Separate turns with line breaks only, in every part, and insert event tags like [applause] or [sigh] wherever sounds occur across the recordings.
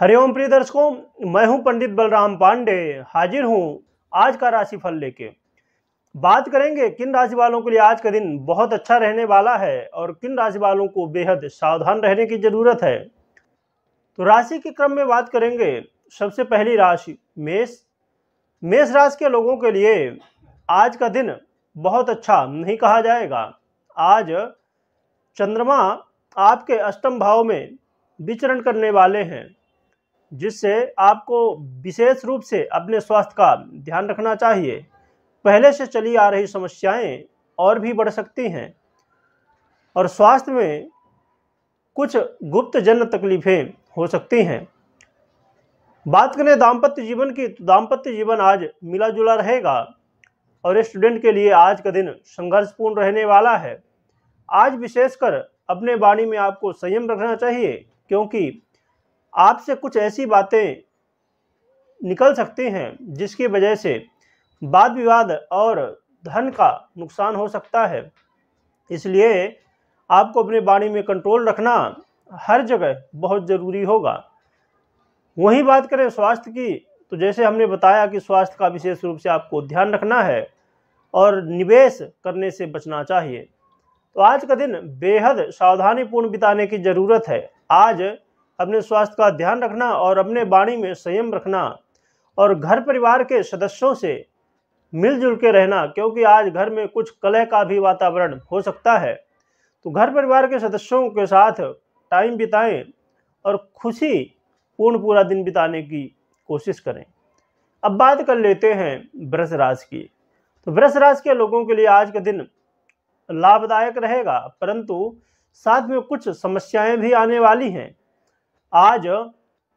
हरिओम प्रिय दर्शकों मैं हूं पंडित बलराम पांडे हाजिर हूं आज का राशिफल लेके बात करेंगे किन राशि वालों के लिए आज का दिन बहुत अच्छा रहने वाला है और किन राशि वालों को बेहद सावधान रहने की जरूरत है तो राशि के क्रम में बात करेंगे सबसे पहली राशि मेष मेष राशि के लोगों के लिए आज का दिन बहुत अच्छा नहीं कहा जाएगा आज चंद्रमा आपके अष्टम भाव में विचरण करने वाले हैं जिससे आपको विशेष रूप से अपने स्वास्थ्य का ध्यान रखना चाहिए पहले से चली आ रही समस्याएं और भी बढ़ सकती हैं और स्वास्थ्य में कुछ गुप्त जन तकलीफ़ें हो सकती हैं बात करें दाम्पत्य जीवन की तो दाम्पत्य जीवन आज मिला जुला रहेगा और स्टूडेंट के लिए आज का दिन संघर्षपूर्ण रहने वाला है आज विशेषकर अपने वाणी में आपको संयम रखना चाहिए क्योंकि आपसे कुछ ऐसी बातें निकल सकती हैं जिसकी वजह से वाद विवाद और धन का नुकसान हो सकता है इसलिए आपको अपने बाणी में कंट्रोल रखना हर जगह बहुत ज़रूरी होगा वहीं बात करें स्वास्थ्य की तो जैसे हमने बताया कि स्वास्थ्य का विशेष रूप से आपको ध्यान रखना है और निवेश करने से बचना चाहिए तो आज का दिन बेहद सावधानीपूर्ण बिताने की ज़रूरत है आज अपने स्वास्थ्य का ध्यान रखना और अपने वाणी में संयम रखना और घर परिवार के सदस्यों से मिलजुल के रहना क्योंकि आज घर में कुछ कलह का भी वातावरण हो सकता है तो घर परिवार के सदस्यों के साथ टाइम बिताएं और खुशी पूर्ण पूरा दिन बिताने की कोशिश करें अब बात कर लेते हैं वृष राज की तो वृष राज के लोगों के लिए आज का दिन लाभदायक रहेगा परंतु साथ में कुछ समस्याएं भी आने वाली हैं आज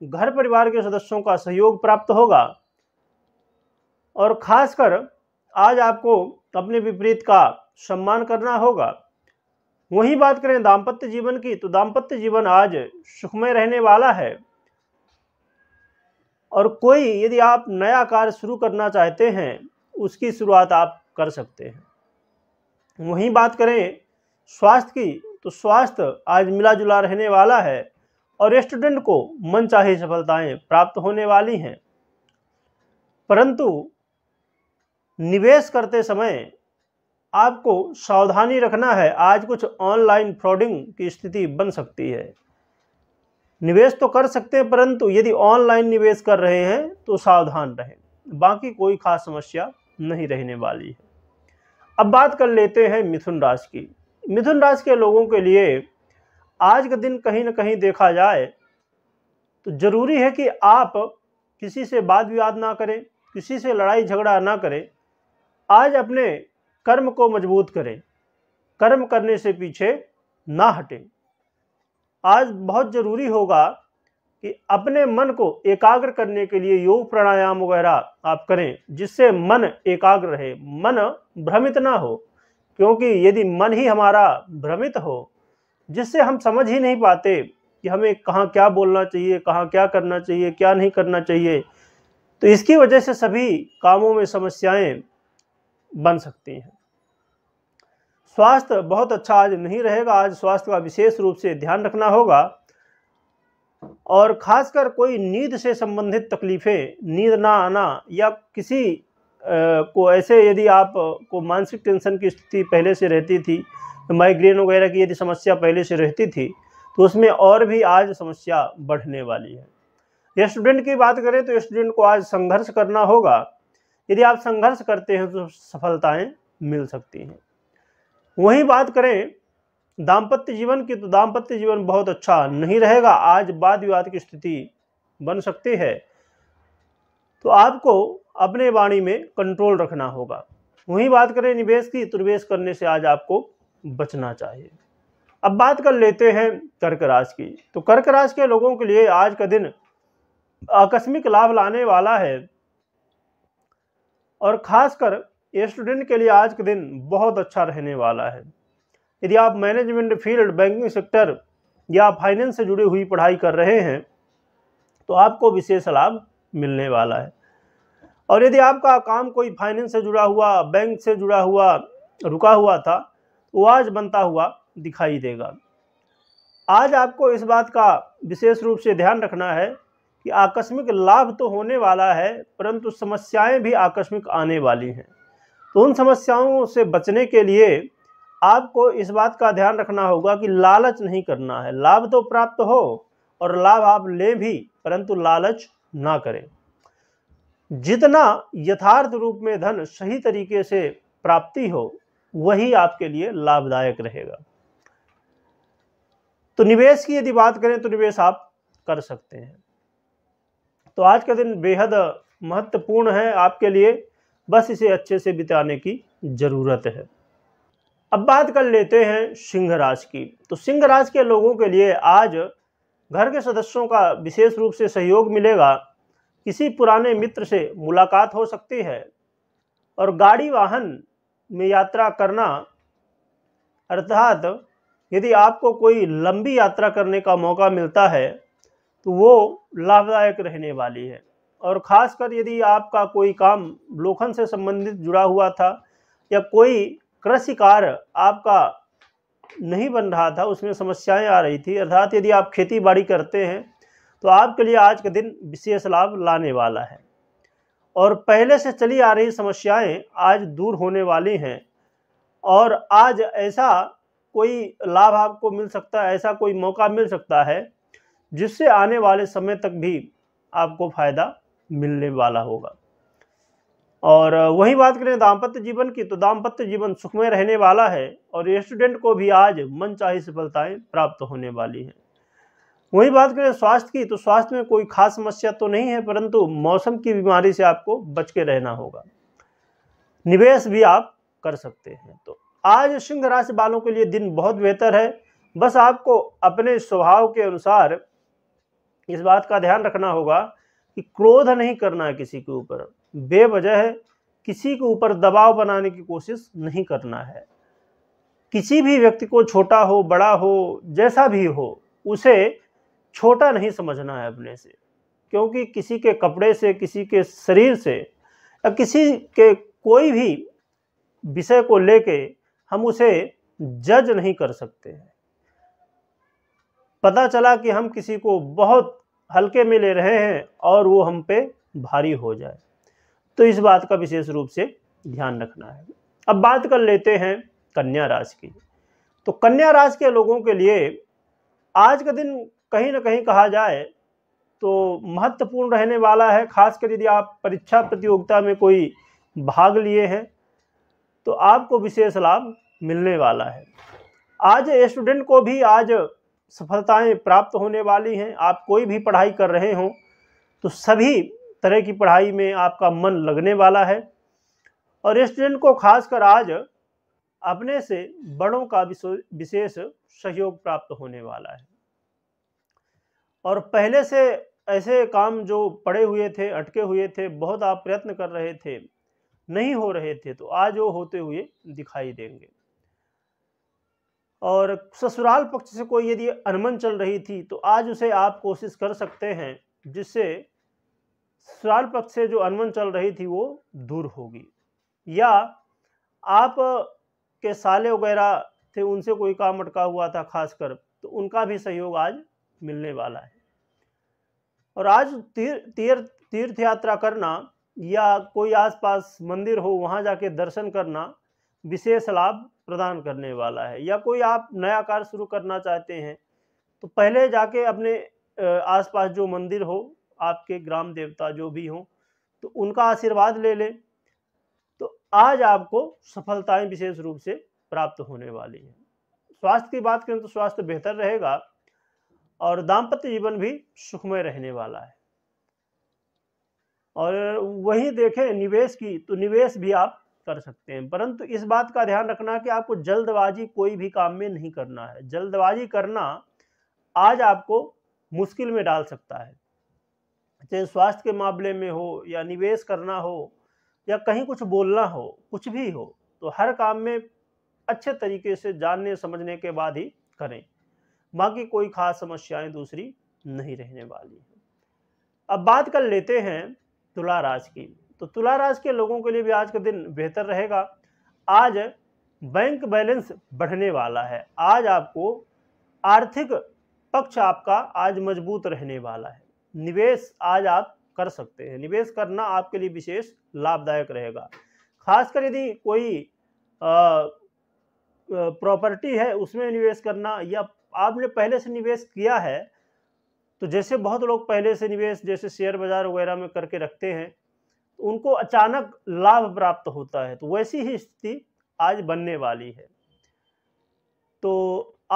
घर परिवार के सदस्यों का सहयोग प्राप्त होगा और खासकर आज आपको अपने विपरीत का सम्मान करना होगा वही बात करें दाम्पत्य जीवन की तो दाम्पत्य जीवन आज सुखमय रहने वाला है और कोई यदि आप नया कार्य शुरू करना चाहते हैं उसकी शुरुआत आप कर सकते हैं वही बात करें स्वास्थ्य की तो स्वास्थ्य आज मिला जुला रहने वाला है और स्टूडेंट को मनचाही सफलताएं प्राप्त होने वाली हैं परंतु निवेश करते समय आपको सावधानी रखना है आज कुछ ऑनलाइन फ्रॉडिंग की स्थिति बन सकती है निवेश तो कर सकते हैं परंतु यदि ऑनलाइन निवेश कर रहे हैं तो सावधान रहें बाकी कोई खास समस्या नहीं रहने वाली है अब बात कर लेते हैं मिथुन राशि की मिथुन राशि के लोगों के लिए आज का दिन कहीं ना कहीं देखा जाए तो ज़रूरी है कि आप किसी से वाद विवाद ना करें किसी से लड़ाई झगड़ा ना करें आज अपने कर्म को मजबूत करें कर्म करने से पीछे ना हटें आज बहुत ज़रूरी होगा कि अपने मन को एकाग्र करने के लिए योग प्राणायाम वगैरह आप करें जिससे मन एकाग्र रहे मन भ्रमित ना हो क्योंकि यदि मन ही हमारा भ्रमित हो जिससे हम समझ ही नहीं पाते कि हमें कहाँ क्या बोलना चाहिए कहाँ क्या करना चाहिए क्या नहीं करना चाहिए तो इसकी वजह से सभी कामों में समस्याएं बन सकती हैं स्वास्थ्य बहुत अच्छा आज नहीं रहेगा आज स्वास्थ्य का विशेष रूप से ध्यान रखना होगा और खासकर कोई नींद से संबंधित तकलीफ़ें नींद ना आना या किसी को ऐसे यदि आप को मानसिक टेंशन की स्थिति पहले से रहती थी तो माइग्रेन वगैरह की यदि समस्या पहले से रहती थी तो उसमें और भी आज समस्या बढ़ने वाली है स्टूडेंट की बात करें तो स्टूडेंट को आज संघर्ष करना होगा यदि आप संघर्ष करते हैं तो सफलताएं मिल सकती हैं वहीं बात करें दाम्पत्य जीवन की तो दाम्पत्य जीवन बहुत अच्छा नहीं रहेगा आज वाद विवाद की स्थिति बन सकती है तो आपको अपने वाणी में कंट्रोल रखना होगा वहीं बात करें निवेश की तो निवेश करने से आज आपको बचना चाहिए अब बात कर लेते हैं कर्क राशि की तो कर्क राशि के लोगों के लिए आज का दिन आकस्मिक लाभ लाने वाला है और खासकर स्टूडेंट के लिए आज का दिन बहुत अच्छा रहने वाला है यदि आप मैनेजमेंट फील्ड बैंकिंग सेक्टर या फाइनेंस से जुड़ी हुई पढ़ाई कर रहे हैं तो आपको विशेष लाभ मिलने वाला है और यदि आपका काम कोई फाइनेंस से जुड़ा हुआ बैंक से जुड़ा हुआ रुका हुआ था वो आज बनता हुआ दिखाई देगा आज आपको इस बात का विशेष रूप से ध्यान रखना है कि आकस्मिक लाभ तो होने वाला है परंतु समस्याएं भी आकस्मिक आने वाली हैं तो उन समस्याओं से बचने के लिए आपको इस बात का ध्यान रखना होगा कि लालच नहीं करना है लाभ तो प्राप्त हो और लाभ आप लें भी परंतु लालच ना करें जितना यथार्थ रूप में धन सही तरीके से प्राप्ति हो वही आपके लिए लाभदायक रहेगा तो निवेश की यदि बात करें तो निवेश आप कर सकते हैं तो आज का दिन बेहद महत्वपूर्ण है आपके लिए बस इसे अच्छे से बिताने की ज़रूरत है अब बात कर लेते हैं सिंह राशि की तो सिंह राशि के लोगों के लिए आज घर के सदस्यों का विशेष रूप से सहयोग मिलेगा किसी पुराने मित्र से मुलाकात हो सकती है और गाड़ी वाहन में यात्रा करना अर्थात यदि आपको कोई लंबी यात्रा करने का मौका मिलता है तो वो लाभदायक रहने वाली है और ख़ासकर यदि आपका कोई काम लोखन से संबंधित जुड़ा हुआ था या कोई कृषि कार्य आपका नहीं बन रहा था उसमें समस्याएं आ रही थी अर्थात यदि आप खेती बाड़ी करते हैं तो आपके लिए आज का दिन विशेष लाभ लाने वाला है और पहले से चली आ रही समस्याएं आज दूर होने वाली हैं और आज ऐसा कोई लाभ आपको मिल सकता है ऐसा कोई मौका मिल सकता है जिससे आने वाले समय तक भी आपको फ़ायदा मिलने वाला होगा और वही बात करें दाम्पत्य जीवन की तो दाम्पत्य जीवन सुखमय रहने वाला है और स्टूडेंट को भी आज मन चाहिए सफलताएं प्राप्त होने वाली हैं वही बात करें स्वास्थ्य की तो स्वास्थ्य में कोई खास समस्या तो नहीं है परंतु मौसम की बीमारी से आपको बच के रहना होगा निवेश भी आप कर सकते हैं तो आज सिंह राशि वालों के लिए दिन बहुत बेहतर है बस आपको अपने स्वभाव के अनुसार इस बात का ध्यान रखना होगा कि क्रोध नहीं करना है किसी के ऊपर बेवजह किसी के ऊपर दबाव बनाने की कोशिश नहीं करना है किसी भी व्यक्ति को छोटा हो बड़ा हो जैसा भी हो उसे छोटा नहीं समझना है अपने से क्योंकि किसी के कपड़े से किसी के शरीर से या किसी के कोई भी विषय को लेके हम उसे जज नहीं कर सकते हैं पता चला कि हम किसी को बहुत हल्के में ले रहे हैं और वो हम पे भारी हो जाए तो इस बात का विशेष रूप से ध्यान रखना है अब बात कर लेते हैं कन्या राशि की तो कन्या राशि के लोगों के लिए आज का दिन कहीं ना कहीं कहा जाए तो महत्वपूर्ण रहने वाला है खासकर यदि आप परीक्षा प्रतियोगिता में कोई भाग लिए हैं तो आपको विशेष लाभ मिलने वाला है आज स्टूडेंट को भी आज सफलताएं प्राप्त होने वाली हैं आप कोई भी पढ़ाई कर रहे हों तो सभी तरह की पढ़ाई में आपका मन लगने वाला है और स्टूडेंट को खासकर आज अपने से बड़ों का विशेष सहयोग प्राप्त होने वाला है और पहले से ऐसे काम जो पड़े हुए थे अटके हुए थे बहुत आप प्रयत्न कर रहे थे नहीं हो रहे थे तो आज वो होते हुए दिखाई देंगे और ससुराल पक्ष से कोई यदि अनमन चल रही थी तो आज उसे आप कोशिश कर सकते हैं जिससे ससुराल पक्ष से जो अनबन चल रही थी वो दूर होगी या आप के साले वगैरह थे उनसे कोई काम अटका हुआ था खासकर तो उनका भी सहयोग आज मिलने वाला है और आज तीर तीर्थ यात्रा करना या कोई आसपास मंदिर हो वहाँ जाके दर्शन करना विशेष लाभ प्रदान करने वाला है या कोई आप नया कार्य शुरू करना चाहते हैं तो पहले जाके अपने आसपास जो मंदिर हो आपके ग्राम देवता जो भी हों तो उनका आशीर्वाद ले लें तो आज आपको सफलताएं विशेष रूप से प्राप्त होने वाली हैं स्वास्थ्य की बात करें तो स्वास्थ्य बेहतर रहेगा और दाम्पत्य जीवन भी सुखमय रहने वाला है और वही देखें निवेश की तो निवेश भी आप कर सकते हैं परंतु इस बात का ध्यान रखना कि आपको जल्दबाजी कोई भी काम में नहीं करना है जल्दबाजी करना आज आपको मुश्किल में डाल सकता है चाहे स्वास्थ्य के मामले में हो या निवेश करना हो या कहीं कुछ बोलना हो कुछ भी हो तो हर काम में अच्छे तरीके से जानने समझने के बाद ही करें बाकी कोई खास समस्याएं दूसरी नहीं रहने वाली हैं अब बात कर लेते हैं तुला राशि की तो तुला राशि के लोगों के लिए भी आज का दिन बेहतर रहेगा आज बैंक बैलेंस बढ़ने वाला है आज आपको आर्थिक पक्ष आपका आज मजबूत रहने वाला है निवेश आज आप कर सकते हैं निवेश करना आपके लिए विशेष लाभदायक रहेगा खासकर यदि कोई प्रॉपर्टी है उसमें निवेश करना या आपने पहले से निवेश किया है तो जैसे बहुत लोग पहले से निवेश जैसे शेयर बाजार वगैरह में करके रखते हैं उनको अचानक लाभ प्राप्त होता है तो वैसी ही स्थिति आज बनने वाली है तो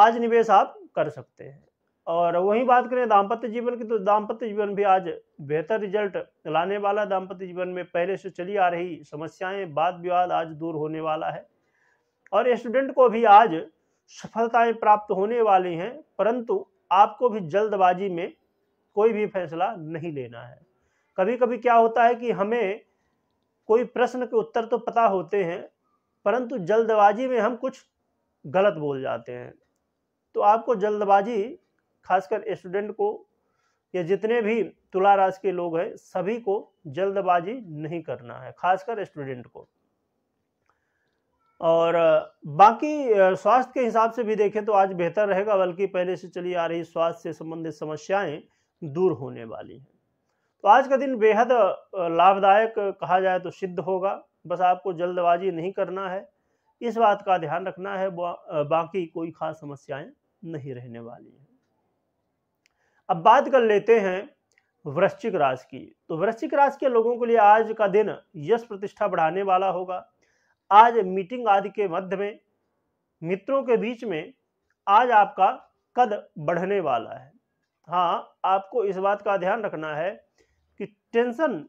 आज निवेश आप कर सकते हैं और वहीं बात करें दाम्पत्य जीवन की तो दाम्पत्य जीवन भी आज बेहतर रिजल्ट लाने वाला दाम्पत्य जीवन में पहले से चली आ रही समस्याएं वाद विवाद आज दूर होने वाला है और स्टूडेंट को भी आज सफलताएं प्राप्त होने वाली हैं परंतु आपको भी जल्दबाजी में कोई भी फैसला नहीं लेना है कभी कभी क्या होता है कि हमें कोई प्रश्न के उत्तर तो पता होते हैं परंतु जल्दबाजी में हम कुछ गलत बोल जाते हैं तो आपको जल्दबाजी खासकर स्टूडेंट को या जितने भी तुला राशि के लोग हैं सभी को जल्दबाजी नहीं करना है खासकर स्टूडेंट को और बाकी स्वास्थ्य के हिसाब से भी देखें तो आज बेहतर रहेगा बल्कि पहले से चली आ रही स्वास्थ्य से संबंधित समस्याएं दूर होने वाली हैं तो आज का दिन बेहद लाभदायक कहा जाए तो सिद्ध होगा बस आपको जल्दबाजी नहीं करना है इस बात का ध्यान रखना है बाकी कोई खास समस्याएं नहीं रहने वाली हैं अब बात कर लेते हैं वृश्चिक राशि की तो वृश्चिक राशि के लोगों के लिए आज का दिन यश प्रतिष्ठा बढ़ाने वाला होगा आज मीटिंग आदि के मध्य में मित्रों के बीच में आज आपका कद बढ़ने वाला है हाँ आपको इस बात का ध्यान रखना है कि टेंशन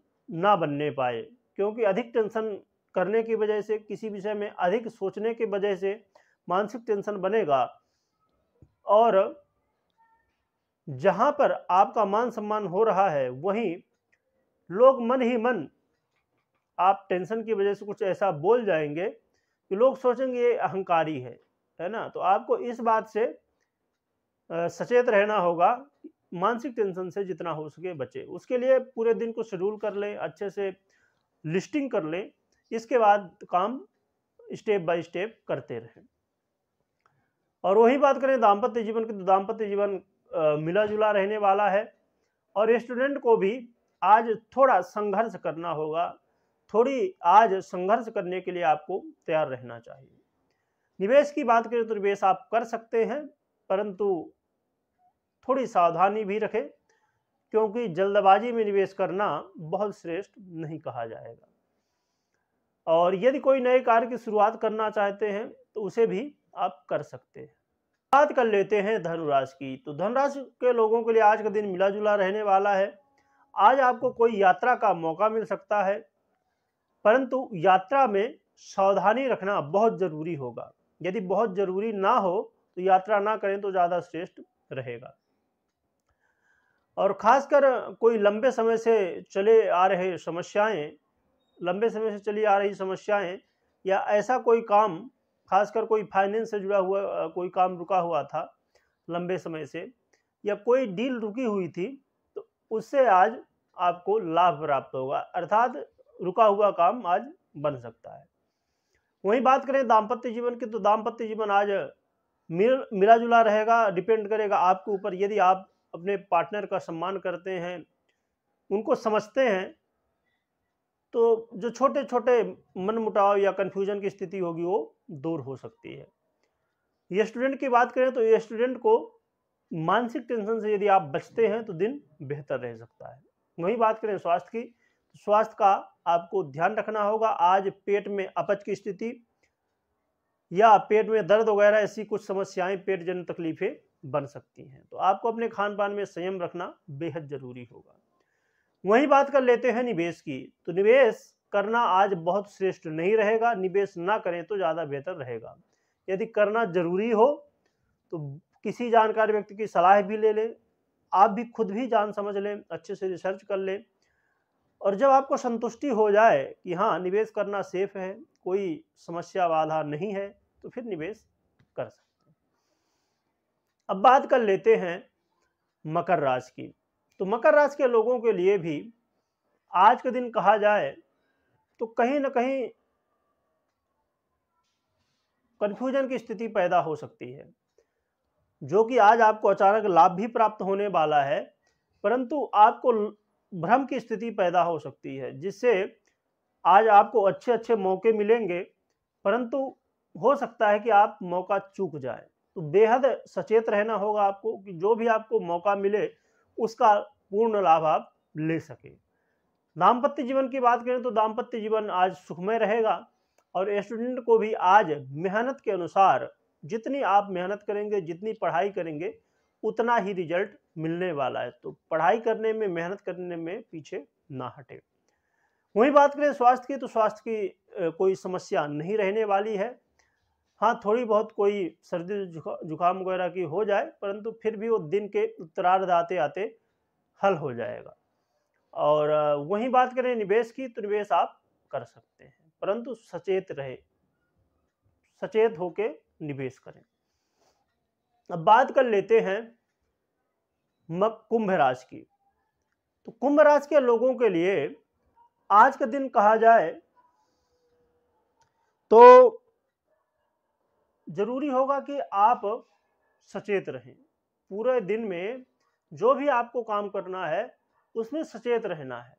ना बनने पाए क्योंकि अधिक टेंशन करने की वजह से किसी विषय में अधिक सोचने की वजह से मानसिक टेंशन बनेगा और जहाँ पर आपका मान सम्मान हो रहा है वहीं लोग मन ही मन आप टेंशन की वजह से कुछ ऐसा बोल जाएंगे कि लोग सोचेंगे ये अहंकारी है है ना तो आपको इस बात से सचेत रहना होगा मानसिक टेंशन से जितना हो सके बचे उसके लिए पूरे दिन को शेड्यूल कर लें अच्छे से लिस्टिंग कर लें इसके बाद काम स्टेप बाय स्टेप करते रहें और वही बात करें दाम्पत्य जीवन की तो दाम्पत्य जीवन मिला जुला रहने वाला है और स्टूडेंट को भी आज थोड़ा संघर्ष करना होगा थोड़ी आज संघर्ष करने के लिए आपको तैयार रहना चाहिए निवेश की बात करें तो निवेश आप कर सकते हैं परंतु थोड़ी सावधानी भी रखें क्योंकि जल्दबाजी में निवेश करना बहुत श्रेष्ठ नहीं कहा जाएगा और यदि कोई नए कार्य की शुरुआत करना चाहते हैं तो उसे भी आप कर सकते हैं बात कर लेते हैं धनुराशि की तो धनुराशि के लोगों के लिए आज का दिन मिला जुला रहने वाला है आज आपको कोई यात्रा का मौका मिल सकता है परंतु यात्रा में सावधानी रखना बहुत जरूरी होगा यदि बहुत जरूरी ना हो तो यात्रा ना करें तो ज़्यादा श्रेष्ठ रहेगा और खासकर कोई लंबे समय से चले आ रहे समस्याएं लंबे समय से चली आ रही समस्याएं या ऐसा कोई काम खासकर कोई फाइनेंस से जुड़ा हुआ कोई काम रुका हुआ था लंबे समय से या कोई डील रुकी हुई थी तो उससे आज आपको लाभ प्राप्त होगा अर्थात रुका हुआ काम आज बन सकता है वहीं बात करें दाम्पत्य जीवन की तो दाम्पत्य जीवन आज मिल मिला जुला रहेगा डिपेंड करेगा आपके ऊपर यदि आप अपने पार्टनर का सम्मान करते हैं उनको समझते हैं तो जो छोटे छोटे मनमुटाव या कन्फ्यूजन की स्थिति होगी वो दूर हो सकती है ये स्टूडेंट की बात करें तो ये स्टूडेंट को मानसिक टेंशन से यदि आप बचते हैं तो दिन बेहतर रह सकता है वही बात करें स्वास्थ्य की तो स्वास्थ्य का आपको ध्यान रखना होगा आज पेट में अपच की स्थिति या पेट में दर्द वगैरह ऐसी कुछ समस्याएं पेट जन तकलीफें बन सकती हैं तो आपको अपने खान पान में संयम रखना बेहद ज़रूरी होगा वहीं बात कर लेते हैं निवेश की तो निवेश करना आज बहुत श्रेष्ठ नहीं रहेगा निवेश ना करें तो ज़्यादा बेहतर रहेगा यदि करना जरूरी हो तो किसी जानकार व्यक्ति की सलाह भी ले लें आप भी खुद भी जान समझ लें अच्छे से रिसर्च कर लें और जब आपको संतुष्टि हो जाए कि हाँ निवेश करना सेफ है कोई समस्या बाधा नहीं है तो फिर निवेश कर सकते हैं अब बात कर लेते हैं मकर राशि की तो मकर राशि के लोगों के लिए भी आज के दिन कहा जाए तो कहीं ना कहीं कन्फ्यूजन की स्थिति पैदा हो सकती है जो कि आज आपको अचानक लाभ भी प्राप्त होने वाला है परंतु आपको भ्रम की स्थिति पैदा हो सकती है जिससे आज आपको अच्छे अच्छे मौके मिलेंगे परंतु हो सकता है कि आप मौका चूक जाए तो बेहद सचेत रहना होगा आपको कि जो भी आपको मौका मिले उसका पूर्ण लाभ आप ले सकें दाम्पत्य जीवन की बात करें तो दाम्पत्य जीवन आज सुखमय रहेगा और स्टूडेंट को भी आज मेहनत के अनुसार जितनी आप मेहनत करेंगे जितनी पढ़ाई करेंगे उतना ही रिजल्ट मिलने वाला है तो पढ़ाई करने में मेहनत करने में पीछे ना हटे वहीं बात करें स्वास्थ्य की तो स्वास्थ्य की कोई समस्या नहीं रहने वाली है हाँ थोड़ी बहुत कोई सर्दी जुखा जुकाम वगैरह की हो जाए परंतु फिर भी वो दिन के उत्तरार्ध आते आते हल हो जाएगा और वही बात करें निवेश की तो निवेश आप कर सकते हैं परंतु सचेत रहे सचेत होके निवेश करें अब बात कर लेते हैं कुंभ राशि की तो कुंभ राशि के लोगों के लिए आज का दिन कहा जाए तो ज़रूरी होगा कि आप सचेत रहें पूरे दिन में जो भी आपको काम करना है उसमें सचेत रहना है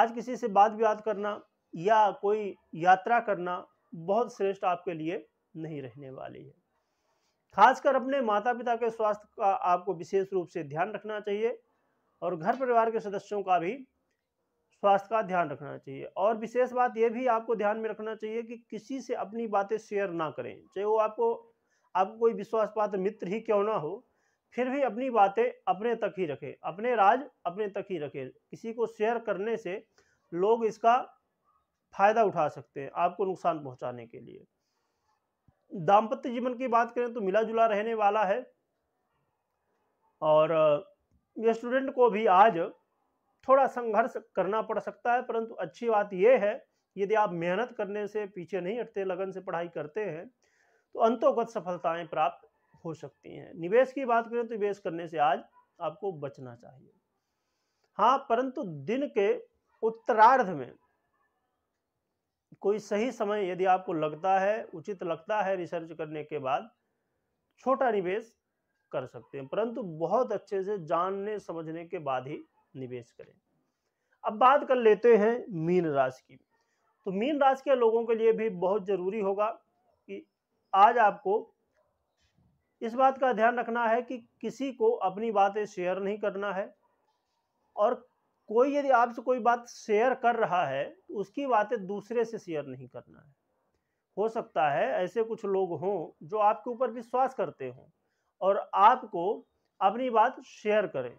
आज किसी से बात विवाद करना या कोई यात्रा करना बहुत श्रेष्ठ आपके लिए नहीं रहने वाली है खासकर अपने माता पिता के स्वास्थ्य का आपको विशेष रूप से ध्यान रखना चाहिए और घर परिवार के सदस्यों का भी स्वास्थ्य का ध्यान रखना चाहिए और विशेष बात यह भी आपको ध्यान में रखना चाहिए कि किसी से अपनी बातें शेयर ना करें चाहे वो आपको आपको कोई विश्वास पात्र मित्र ही क्यों ना हो फिर भी अपनी बातें अपने तक ही रखें अपने राज अपने तक ही रखें किसी को शेयर करने से लोग इसका फायदा उठा सकते हैं आपको नुकसान पहुंचाने के लिए दाम्पत्य जीवन की बात करें तो मिला जुला रहने वाला है और स्टूडेंट को भी आज थोड़ा संघर्ष करना पड़ सकता है परंतु अच्छी बात यह है यदि आप मेहनत करने से पीछे नहीं हटते लगन से पढ़ाई करते हैं तो अंतोगत सफलताएं प्राप्त हो सकती हैं निवेश की बात करें तो निवेश करने से आज आपको बचना चाहिए हाँ परंतु दिन के उत्तरार्ध में कोई सही समय यदि आपको लगता है उचित लगता है रिसर्च करने के बाद छोटा निवेश कर सकते हैं परंतु बहुत अच्छे से जानने समझने के बाद ही निवेश करें अब बात कर लेते हैं मीन राशि की तो मीन राशि के लोगों के लिए भी बहुत ज़रूरी होगा कि आज आपको इस बात का ध्यान रखना है कि किसी को अपनी बातें शेयर नहीं करना है और कोई यदि आपसे कोई बात शेयर कर रहा है तो उसकी बातें दूसरे से शेयर नहीं करना है हो सकता है ऐसे कुछ लोग हों जो आपके ऊपर विश्वास करते हों और आपको अपनी बात शेयर करें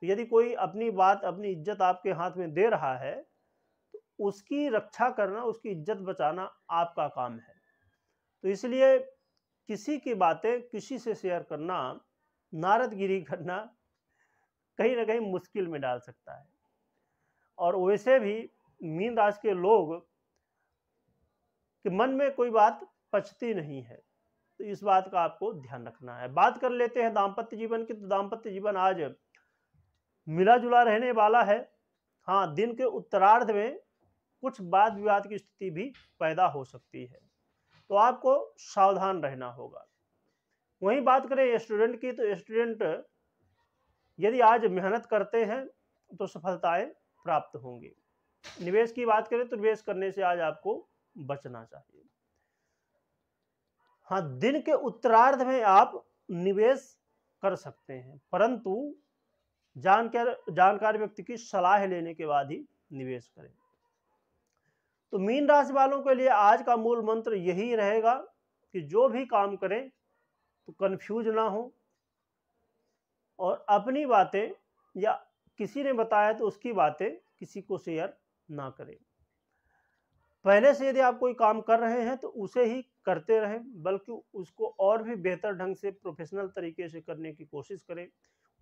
तो यदि कोई अपनी बात अपनी इज्जत आपके हाथ में दे रहा है तो उसकी रक्षा करना उसकी इज्जत बचाना आपका काम है तो इसलिए किसी की बातें किसी से शेयर करना नारदगिरी [laughs] करना कहीं ना कहीं मुश्किल में डाल सकता है और वैसे भी मीन राज के लोग के मन में कोई बात पचती नहीं है तो इस बात का आपको ध्यान रखना है बात कर लेते हैं दाम्पत्य जीवन की तो दाम्पत्य जीवन आज मिला जुला रहने वाला है हाँ दिन के उत्तरार्ध में कुछ वाद विवाद की स्थिति भी पैदा हो सकती है तो आपको सावधान रहना होगा वहीं बात करें स्टूडेंट की तो स्टूडेंट यदि आज मेहनत करते हैं तो सफलताएं प्राप्त होंगी निवेश की बात करें तो निवेश करने से आज आपको बचना चाहिए हाँ दिन के उत्तरार्ध में आप निवेश कर सकते हैं परंतु जानकार जानकार व्यक्ति की सलाह लेने के बाद ही निवेश करें तो मीन राशि वालों के लिए आज का मूल मंत्र यही रहेगा कि जो भी काम करें तो कंफ्यूज ना हो और अपनी बातें या किसी ने बताया तो उसकी बातें किसी को शेयर ना करें पहले से यदि आप कोई काम कर रहे हैं तो उसे ही करते रहें बल्कि उसको और भी बेहतर ढंग से प्रोफेशनल तरीके से करने की कोशिश करें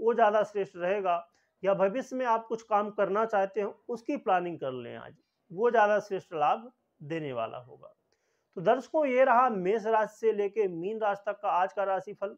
वो ज़्यादा श्रेष्ठ रहेगा या भविष्य में आप कुछ काम करना चाहते हो उसकी प्लानिंग कर लें आज वो ज़्यादा श्रेष्ठ लाभ देने वाला होगा तो दर्शकों ये रहा मेष राशि से लेके मीन राशि तक का आज का राशिफल